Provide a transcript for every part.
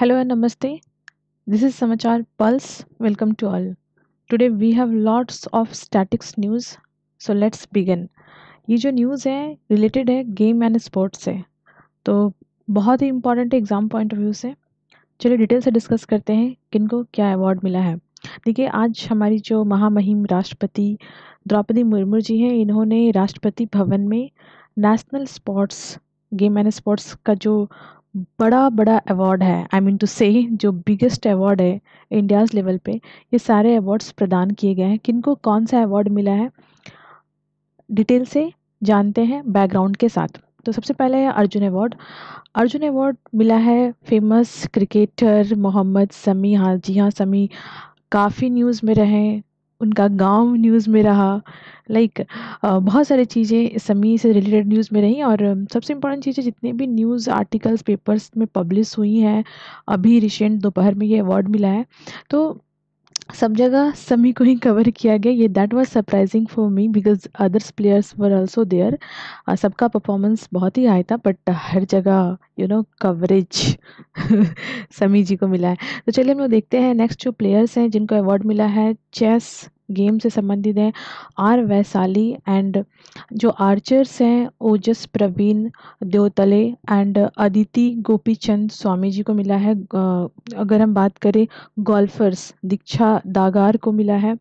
Hello and नमस्ते this is Samachar Pulse welcome to all today we have lots of statics news so let's begin. ये जो news है related है game and sports से तो बहुत ही इंपॉर्टेंट है एग्ज़ाम पॉइंट ऑफ व्यू से चलिए डिटेल से डिस्कस करते हैं किनको क्या अवार्ड मिला है देखिए आज हमारी जो महामहिम राष्ट्रपति द्रौपदी मुर्मू जी हैं इन्होंने राष्ट्रपति भवन में national sports game and sports का जो बड़ा बड़ा अवार्ड है आई मीन टू से जो बिगेस्ट अवार्ड है इंडियाज़ लेवल पे ये सारे अवार्ड्स प्रदान किए गए हैं किनको कौन सा अवार्ड मिला है डिटेल से जानते हैं बैकग्राउंड के साथ तो सबसे पहले है अर्जुन अवार्ड अर्जुन अवार्ड मिला है फेमस क्रिकेटर मोहम्मद समी हाँ जी हाँ समी काफ़ी न्यूज़ में रहे उनका गांव न्यूज़ में रहा लाइक बहुत सारी चीज़ें समी से रिलेटेड न्यूज़ में रही और सबसे इम्पोर्टेंट चीज़ें जितने भी न्यूज़ आर्टिकल्स पेपर्स में पब्लिश हुई हैं अभी रिसेंट दोपहर में ये अवार्ड मिला है तो सब जगह समी को ही कवर किया गया ये that was surprising for me because others players were also there सबका परफॉर्मेंस बहुत ही हाई था बट हर जगह यू नो कवरेज समी जी को मिला है तो चलिए हम लोग देखते हैं नेक्स्ट जो प्लेयर्स हैं जिनको अवार्ड मिला है चेस गेम से संबंधित हैं आर वैशाली एंड जो आर्चर्स हैं ओजस प्रवीण देवतले एंड अदिति गोपीचंद स्वामी जी को मिला है अगर हम बात करें गोल्फर्स दीक्षा दागार को मिला है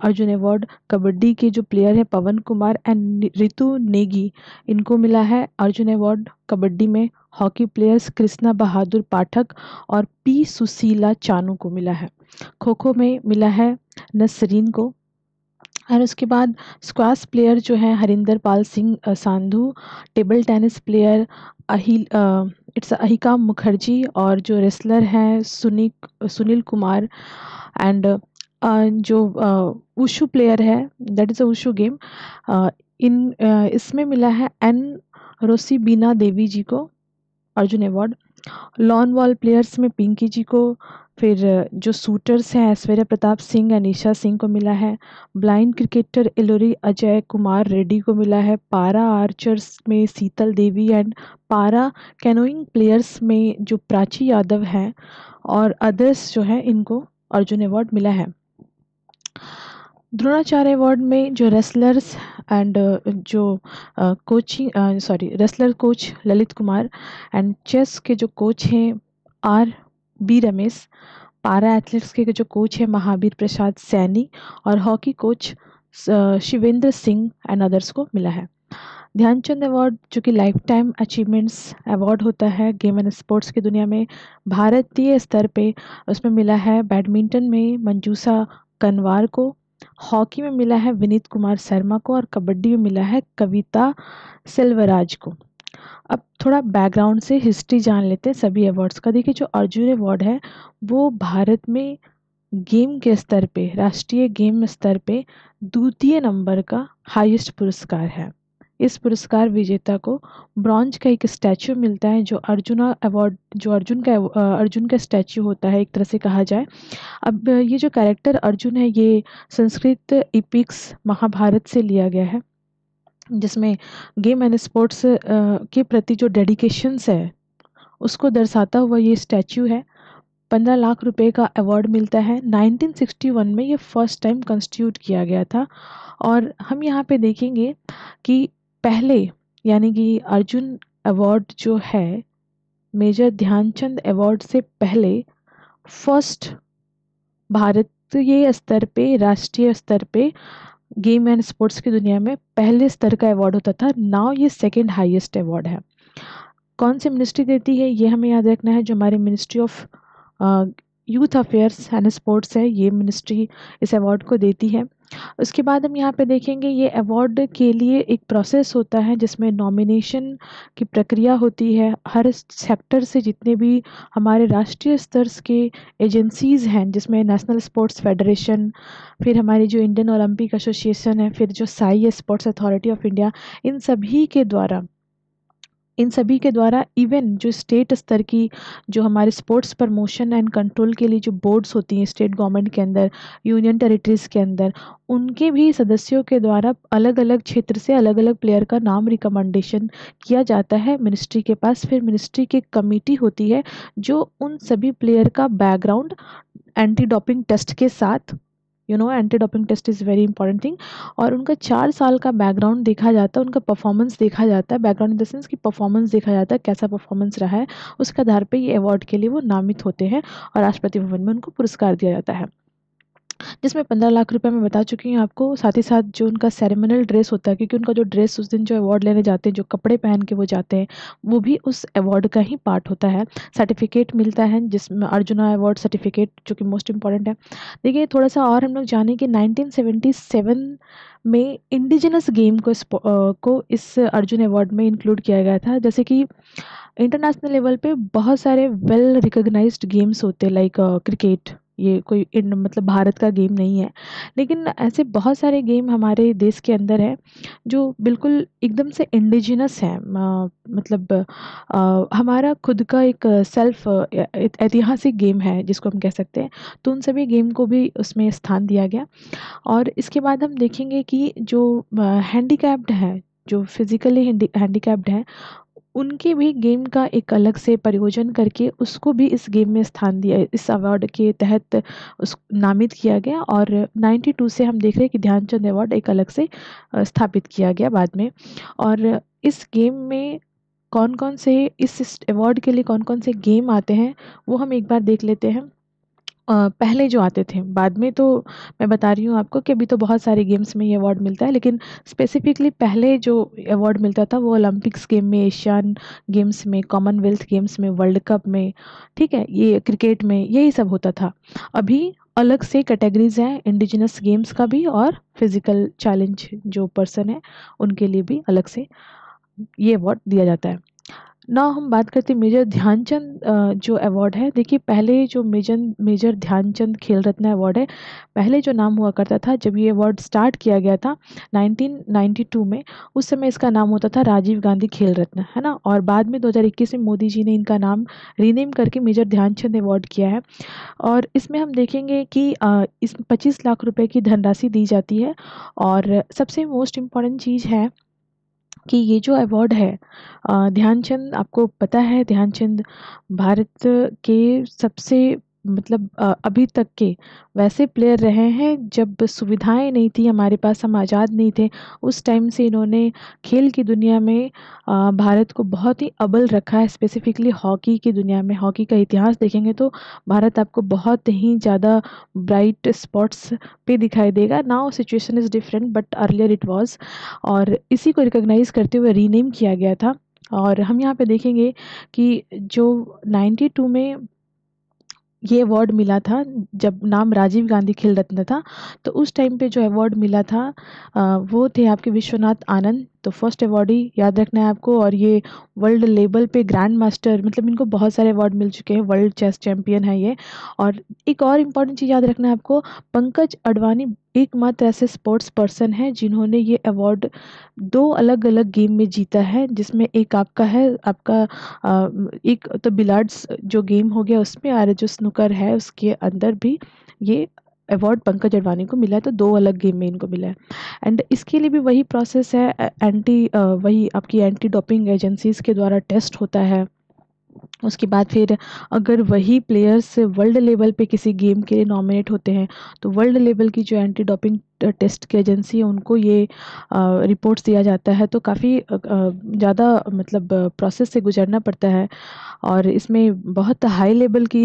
अर्जुन अवार्ड कबड्डी के जो प्लेयर हैं पवन कुमार एंड रितु नेगी इनको मिला है अर्जुन अवार्ड कबड्डी में हॉकी प्लेयर्स कृष्णा बहादुर पाठक और पी सुशीला चानू को मिला है खो खो में मिला है नसरीन को और उसके बाद स्क्वास प्लेयर जो है Harinder Pal Singh Sandhu table tennis player Ahil it's Ahika Mukherjee और जो रेसलर हैं सुनी सुनील कुमार एंड जो ऊशू प्लेयर है that is a wushu game in इसमें मिला है एन रोसी बीना देवी जी को Arjun award lawn bowl players में पिंकी जी को फिर जो सूटर्स हैं ऐश्वर्या प्रताप सिंह अनिशा सिंह को मिला है ब्लाइंड क्रिकेटर एलोरी अजय कुमार रेड्डी को मिला है पारा आर्चर्स में Sheetal Devi and para canoeing players में जो प्राची यादव हैं और अदर्स जो हैं इनको अर्जुन अवार्ड मिला है द्रोणाचार्य अवार्ड में जो रेसलर्स एंड जो coaching sorry wrestler coach Lalit Kumar and chess के जो कोच हैं आर बी रमेश पारा एथलीट्स के जो कोच है महावीर प्रसाद सैनी और hockey coach Shivendra Singh and others को मिला है ध्यानचंद अवार्ड जो कि लाइफ टाइम अचीवमेंट्स अवार्ड होता है गेम एंड स्पोर्ट्स की दुनिया में भारतीय स्तर पे उसमें मिला है बैडमिंटन में मंजूसा कनवार को हॉकी में मिला है विनीत कुमार शर्मा को और कबड्डी में मिला है कविता सेल्वराज को अब थोड़ा बैकग्राउंड से हिस्ट्री जान लेते हैं सभी अवार्ड्स का देखिए जो अर्जुन अवार्ड है वो भारत में गेम के स्तर पे राष्ट्रीय गेम स्तर पे द्वितीय नंबर का हाईएस्ट पुरस्कार है इस पुरस्कार विजेता को ब्रॉन्ज का एक स्टैचू मिलता है जो अर्जुन अवार्ड जो अर्जुन का अर्जुन का स्टैचू होता है एक तरह से कहा जाए अब ये जो कैरेक्टर अर्जुन है ये संस्कृत इपिक्स महाभारत से लिया गया है जिसमें गेम एंड स्पोर्ट्स के प्रति जो डेडिकेशंस है उसको दर्शाता हुआ ये स्टैचू है पंद्रह लाख रुपए का अवार्ड मिलता है 1961 में ये फर्स्ट टाइम कंस्टिट्यूट किया गया था और हम यहाँ पे देखेंगे कि पहले यानी कि अर्जुन अवार्ड जो है मेजर ध्यानचंद अवार्ड से पहले फर्स्ट भारतीय स्तर पे राष्ट्रीय स्तर पे गेम एंड स्पोर्ट्स की दुनिया में पहले स्तर का अवार्ड होता था नाव ये सेकेंड हाइएस्ट अवार्ड है कौन सी मिनिस्ट्री देती है ये हमें याद रखना है जो हमारी ministry of youth affairs and sports है ये मिनिस्ट्री इस अवार्ड को देती है उसके बाद हम यहाँ पे देखेंगे ये अवार्ड के लिए एक प्रोसेस होता है जिसमें नॉमिनेशन की प्रक्रिया होती है हर सेक्टर से जितने भी हमारे राष्ट्रीय स्तर के एजेंसीज़ हैं जिसमें नेशनल स्पोर्ट्स फेडरेशन फिर हमारी जो इंडियन ओलंपिक एसोसिएशन है फिर जो SAI sports authority of India इन सभी के द्वारा इन सभी के द्वारा इवन जो स्टेट स्तर की जो हमारे स्पोर्ट्स प्रमोशन एंड कंट्रोल के लिए जो बोर्ड्स होती हैं स्टेट गवर्नमेंट के अंदर यूनियन टेरिटरीज़ के अंदर उनके भी सदस्यों के द्वारा अलग अलग क्षेत्र से अलग अलग प्लेयर का नाम रिकमेंडेशन किया जाता है मिनिस्ट्री के पास फिर मिनिस्ट्री की कमेटी होती है जो उन सभी प्लेयर का बैकग्राउंड एंटी डोपिंग टेस्ट के साथ you know anti doping test is very important thing और उनका चार साल का बैकग्राउंड देखा जाता है उनका परफॉर्मेंस देखा जाता है बैकग्राउंड इन द सेंस कि परफॉर्मेंस देखा जाता है कैसा परफॉर्मेंस रहा है उसके आधार पर ये अवार्ड के लिए वो नामित होते हैं और राष्ट्रपति भवन में उनको पुरस्कार दिया जाता है जिसमें पंद्रह लाख रुपए मैं बता चुकी हूँ आपको साथ ही साथ जो उनका सेरेमोनल ड्रेस होता है क्योंकि उनका जो ड्रेस उस दिन जो अवार्ड लेने जाते हैं जो कपड़े पहन के वो जाते हैं वो भी उस अवार्ड का ही पार्ट होता है सर्टिफिकेट मिलता है जिसमें अर्जुना अवार्ड सर्टिफिकेट जो कि मोस्ट इंपॉर्टेंट है देखिए थोड़ा सा और हम लोग जाने कि नाइनटीन में इंडिजिनस गेम को इस, को इस अर्जुन अवार्ड में इंक्लूड किया गया था जैसे कि इंटरनेशनल लेवल पे बहुत सारे वेल रिकॉग्नाइज्ड गेम्स होते हैं लाइक क्रिकेट ये कोई इन मतलब भारत का गेम नहीं है लेकिन ऐसे बहुत सारे गेम हमारे देश के अंदर हैं जो बिल्कुल एकदम से इंडिजिनस हैं मतलब आ, हमारा खुद का एक सेल्फ ऐतिहासिक गेम है जिसको हम कह सकते हैं तो उन सभी गेम को भी उसमें स्थान दिया गया और इसके बाद हम देखेंगे कि जो हैंडीकैप्ड है जो फिज़िकली हैंडीकैप्ड हैं उनके भी गेम का एक अलग से प्रयोजन करके उसको भी इस गेम में स्थान दिया इस अवार्ड के तहत उस नामित किया गया और 92 से हम देख रहे हैं कि ध्यानचंद अवार्ड एक अलग से स्थापित किया गया बाद में और इस गेम में कौन कौन से इस अवार्ड के लिए कौन कौन से गेम आते हैं वो हम एक बार देख लेते हैं पहले जो आते थे बाद में तो मैं बता रही हूँ आपको कि अभी तो बहुत सारे गेम्स में ये अवार्ड मिलता है लेकिन स्पेसिफिकली पहले जो अवार्ड मिलता था वो ओलंपिक्स गेम में एशियन गेम्स में कॉमनवेल्थ गेम्स में वर्ल्ड कप में ठीक है ये क्रिकेट में यही सब होता था अभी अलग से कैटेगरीज हैं इंडिजिनस गेम्स का भी और फिज़िकल चैलेंज जो पर्सन है उनके लिए भी अलग से ये अवार्ड दिया जाता है ना हम बात करते मेजर ध्यानचंद जो अवार्ड है देखिए पहले जो मेजर मेजर ध्यानचंद खेल रत्न अवार्ड है पहले जो नाम हुआ करता था जब ये अवार्ड स्टार्ट किया गया था 1992 में उस समय इसका नाम होता था राजीव गांधी खेल रत्न है ना और बाद में 2021 में मोदी जी ने इनका नाम रीनेम करके मेजर ध्यानचंद अवार्ड किया है और इसमें हम देखेंगे कि इस पच्चीस लाख रुपये की धनराशि दी जाती है और सबसे मोस्ट इम्पॉर्टेंट चीज़ है कि ये जो अवार्ड है ध्यानचंद आपको पता है ध्यानचंद भारत के सबसे मतलब अभी तक के वैसे प्लेयर रहे हैं जब सुविधाएं नहीं थी हमारे पास हम आज़ाद नहीं थे उस टाइम से इन्होंने खेल की दुनिया में भारत को बहुत ही अबल रखा है स्पेसिफिकली हॉकी की दुनिया में हॉकी का इतिहास देखेंगे तो भारत आपको बहुत ही ज़्यादा ब्राइट स्पॉट्स पे दिखाई देगा now situation is different but earlier it was और इसी को रिकोगनाइज़ करते हुए रीनेम किया गया था और हम यहाँ पे देखेंगे कि जो 92 में ये अवार्ड मिला था जब नाम राजीव गांधी खेल रत्न था तो उस टाइम पे जो अवार्ड मिला था वो थे आपके विश्वनाथ आनंद तो फर्स्ट अवार्ड ही याद रखना है आपको और ये वर्ल्ड लेवल पे ग्रैंड मास्टर मतलब इनको बहुत सारे अवार्ड मिल चुके हैं वर्ल्ड चेस चैम्पियन है ये और एक और इम्पॉर्टेंट चीज़ याद रखना है आपको पंकज अडवाणी एकमात्र ऐसे स्पोर्ट्स पर्सन हैं जिन्होंने ये अवार्ड दो अलग अलग गेम में जीता है जिसमें एक आपका है आपका एक तो बिलार्ड्स जो गेम हो गया उसमें और जो स्नूकर है उसके अंदर भी ये अवार्ड पंकज अडवाणी को मिला है तो दो अलग गेम में इनको मिला है एंड इसके लिए भी वही प्रोसेस है एंटी वही आपकी एंटी डोपिंग एजेंसीज़ के द्वारा टेस्ट होता है उसके बाद फिर अगर वही प्लेयर्स वर्ल्ड लेवल पे किसी गेम के लिए नॉमिनेट होते हैं तो वर्ल्ड लेवल की जो एंटी डोपिंग टेस्ट की एजेंसी है उनको ये रिपोर्ट्स दिया जाता है तो काफ़ी ज़्यादा मतलब प्रोसेस से गुजरना पड़ता है और इसमें बहुत हाई लेवल की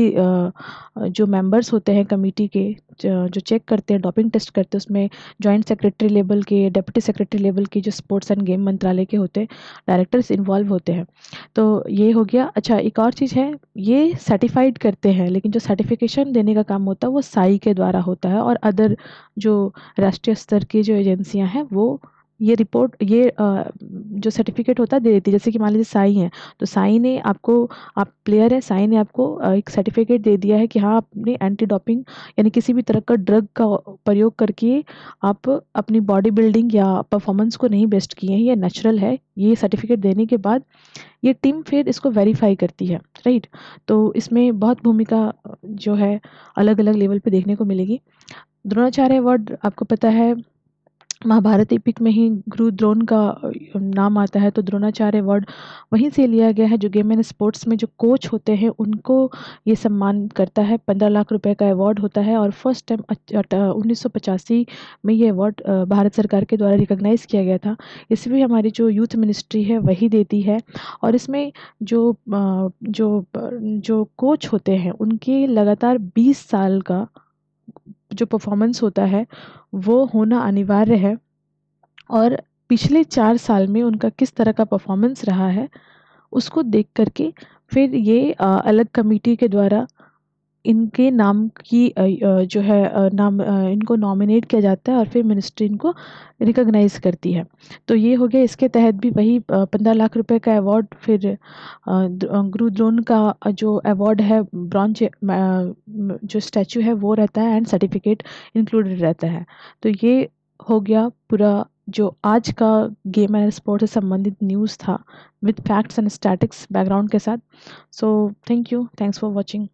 जो मेंबर्स होते हैं कमेटी के जो चेक करते हैं डॉपिंग टेस्ट करते हैं उसमें जॉइंट सेक्रेटरी लेवल के डेप्टी सेक्रेटरी लेवल के जो स्पोर्ट्स एंड गेम मंत्रालय के होते हैं डायरेक्टर्स इन्वॉल्व होते हैं तो ये हो गया अच्छा एक और चीज़ है ये सर्टिफाइड करते हैं लेकिन जो सर्टिफिकेशन देने का काम होता है वो साई के द्वारा होता है और अदर जो राष्ट्रीय स्तर की जो एजेंसियां हैं वो ये रिपोर्ट ये जो सर्टिफिकेट होता है दे देती है जैसे कि मान लीजिए साई हैं तो साई ने आपको आप प्लेयर हैं साई ने आपको एक सर्टिफिकेट दे दिया है कि हाँ आपने एंटी डॉपिंग यानी किसी भी तरह का ड्रग का प्रयोग करके आप अपनी बॉडी बिल्डिंग या परफॉर्मेंस को नहीं बेस्ट किए हैं ये नेचुरल है ये सर्टिफिकेट देने के बाद ये टीम फिर इसको वेरीफाई करती है राइट तो इसमें बहुत भूमिका जो है अलग अलग लेवल पर देखने को मिलेगी द्रोणाचार्य अवार्ड आपको पता है महाभारत एपिक में ही गुरु द्रोण का नाम आता है तो द्रोणाचार्य अवार्ड वहीं से लिया गया है जो गेम एंड स्पोर्ट्स में जो कोच होते हैं उनको ये सम्मान करता है पंद्रह लाख रुपए का अवार्ड होता है और फर्स्ट टाइम उन्नीस में ये अवार्ड भारत सरकार के द्वारा रिकॉग्नाइज किया गया था इसमें हमारी जो यूथ मिनिस्ट्री है वही देती है और इसमें जो जो जो कोच होते हैं उनके लगातार बीस साल का जो परफॉर्मेंस होता है वो होना अनिवार्य है और पिछले चार साल में उनका किस तरह का परफॉर्मेंस रहा है उसको देख करके फिर ये अलग कमेटी के द्वारा इनके नाम की जो है नाम इनको नॉमिनेट किया जाता है और फिर मिनिस्ट्री इनको रिकॉग्नाइज करती है तो ये हो गया इसके तहत भी वही पंद्रह लाख रुपए का अवार्ड फिर गुरु द्रोन का जो अवार्ड है ब्रॉन्ज जो स्टैचू है वो रहता है एंड सर्टिफिकेट इंक्लूडेड रहता है तो ये हो गया पूरा जो आज का गेम एंड स्पोर्ट से संबंधित न्यूज़ था with facts and statics background के साथ so thank you thanks for watching